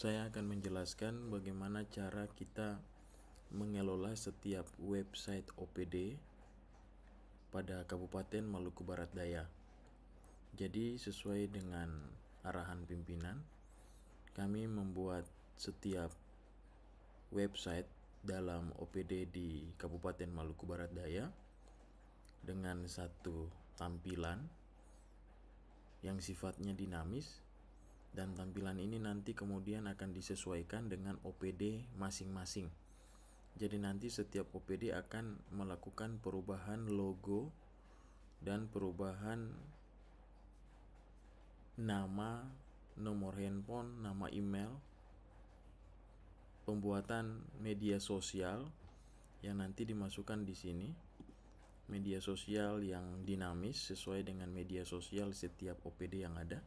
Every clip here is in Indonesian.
saya akan menjelaskan bagaimana cara kita mengelola setiap website OPD pada Kabupaten Maluku Barat Daya. Jadi, sesuai dengan arahan pimpinan, kami membuat setiap website dalam OPD di Kabupaten Maluku Barat Daya dengan satu tampilan yang sifatnya dinamis dan tampilan ini nanti kemudian akan disesuaikan dengan OPD masing-masing. Jadi nanti setiap OPD akan melakukan perubahan logo dan perubahan nama, nomor handphone, nama email, pembuatan media sosial yang nanti dimasukkan di sini. Media sosial yang dinamis sesuai dengan media sosial setiap OPD yang ada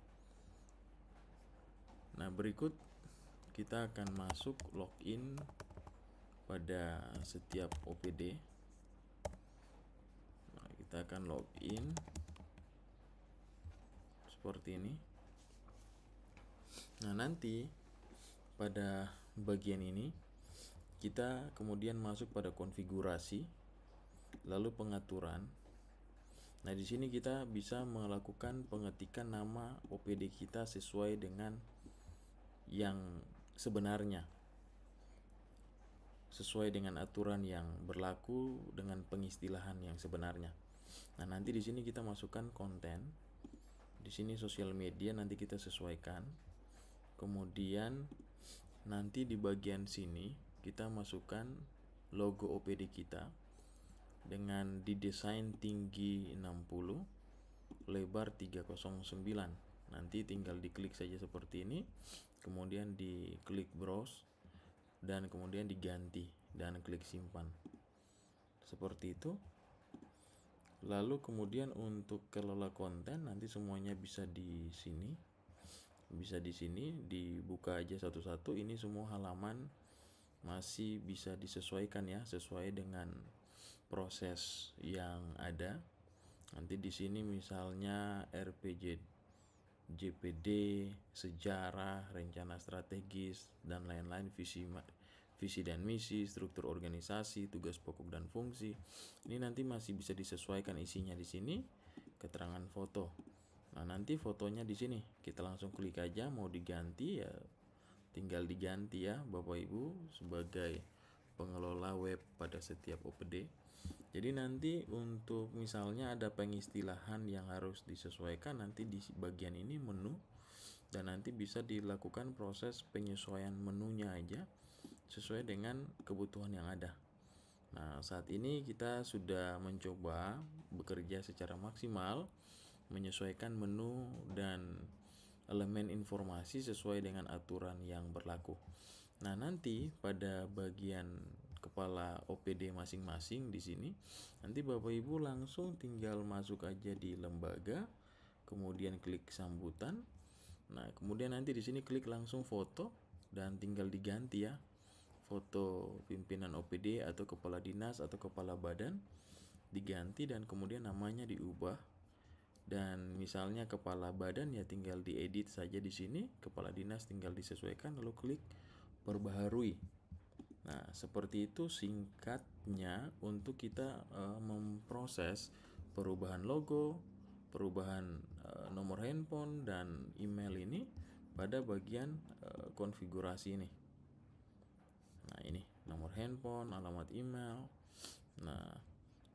Nah, berikut kita akan masuk login pada setiap OPD. Nah, kita akan login seperti ini. Nah, nanti pada bagian ini kita kemudian masuk pada konfigurasi lalu pengaturan. Nah, di sini kita bisa melakukan pengetikan nama OPD kita sesuai dengan yang sebenarnya sesuai dengan aturan yang berlaku dengan pengistilahan yang sebenarnya. Nah, nanti di sini kita masukkan konten. Di sini sosial media nanti kita sesuaikan. Kemudian nanti di bagian sini kita masukkan logo OPD kita dengan didesain tinggi 60, lebar 309 nanti tinggal diklik saja seperti ini kemudian diklik browse dan kemudian diganti dan klik simpan seperti itu lalu kemudian untuk kelola konten nanti semuanya bisa di sini bisa di sini dibuka aja satu-satu ini semua halaman masih bisa disesuaikan ya sesuai dengan proses yang ada nanti di sini misalnya rpjd JPD, sejarah, rencana strategis, dan lain-lain, visi, visi dan misi, struktur organisasi, tugas pokok dan fungsi. Ini nanti masih bisa disesuaikan isinya di sini, keterangan foto. Nah, nanti fotonya di sini. Kita langsung klik aja mau diganti ya tinggal diganti ya Bapak Ibu sebagai pengelola web pada setiap OPD. Jadi nanti untuk misalnya ada pengistilahan yang harus disesuaikan nanti di bagian ini menu dan nanti bisa dilakukan proses penyesuaian menunya aja sesuai dengan kebutuhan yang ada. Nah, saat ini kita sudah mencoba bekerja secara maksimal menyesuaikan menu dan elemen informasi sesuai dengan aturan yang berlaku. Nah, nanti pada bagian kepala OPD masing-masing di sini, nanti Bapak Ibu langsung tinggal masuk aja di lembaga, kemudian klik sambutan. Nah, kemudian nanti di sini klik langsung foto dan tinggal diganti ya. Foto pimpinan OPD atau kepala dinas atau kepala badan diganti dan kemudian namanya diubah dan misalnya kepala badan ya tinggal diedit saja di sini, kepala dinas tinggal disesuaikan lalu klik perbaharui. Nah, seperti itu singkatnya untuk kita e, memproses perubahan logo, perubahan e, nomor handphone dan email ini pada bagian e, konfigurasi ini. Nah, ini nomor handphone, alamat email. Nah,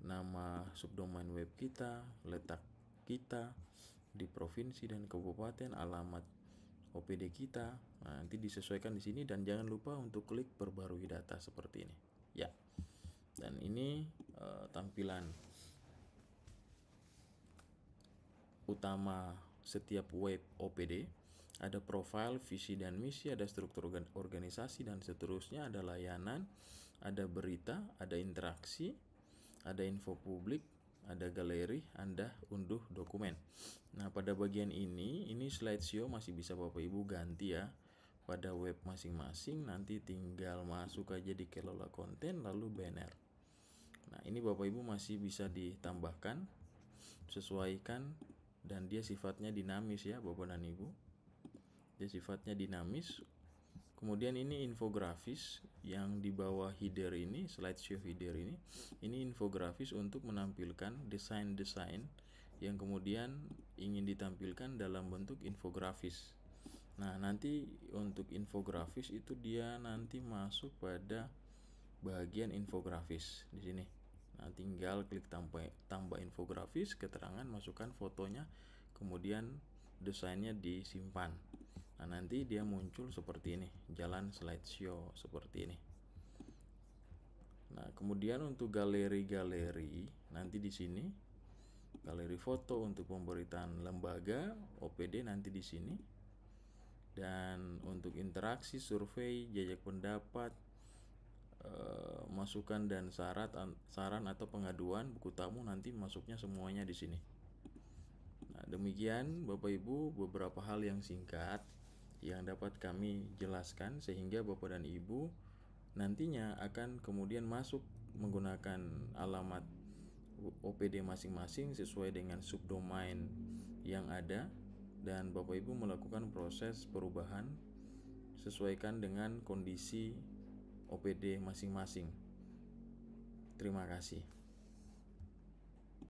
nama subdomain web kita, letak kita di provinsi dan kabupaten, alamat OPD kita. Nah, nanti disesuaikan di sini dan jangan lupa untuk klik perbarui data seperti ini. Ya. Dan ini e, tampilan utama setiap web OPD. Ada profil, visi dan misi, ada struktur organisasi dan seterusnya, ada layanan, ada berita, ada interaksi, ada info publik, ada galeri, Anda unduh dokumen. Nah, pada bagian ini, ini slide slideshow masih bisa Bapak Ibu ganti ya pada web masing-masing. Nanti tinggal masuk aja di kelola konten lalu banner. Nah, ini Bapak Ibu masih bisa ditambahkan, sesuaikan dan dia sifatnya dinamis ya, Bapak dan Ibu. Dia sifatnya dinamis. Kemudian ini infografis, yang di bawah header ini, slide slideshow header ini, ini infografis untuk menampilkan desain-desain yang kemudian ingin ditampilkan dalam bentuk infografis. Nah, nanti untuk infografis itu dia nanti masuk pada bagian infografis di sini. Nah, tinggal klik tambah tambah infografis, keterangan, masukkan fotonya, kemudian desainnya disimpan. Nah, nanti dia muncul seperti ini, jalan slideshow seperti ini. Nah, kemudian untuk galeri-galeri, nanti di sini galeri foto untuk pemberitaan lembaga, OPD nanti di sini. Dan untuk interaksi, survei, jejak pendapat, eh, masukan dan syarat saran atau pengaduan buku tamu nanti masuknya semuanya di sini. Nah, demikian Bapak Ibu beberapa hal yang singkat yang dapat kami jelaskan sehingga Bapak dan Ibu nantinya akan kemudian masuk menggunakan alamat OPD masing-masing sesuai dengan subdomain yang ada dan Bapak Ibu melakukan proses perubahan sesuaikan dengan kondisi OPD masing-masing. Terima kasih.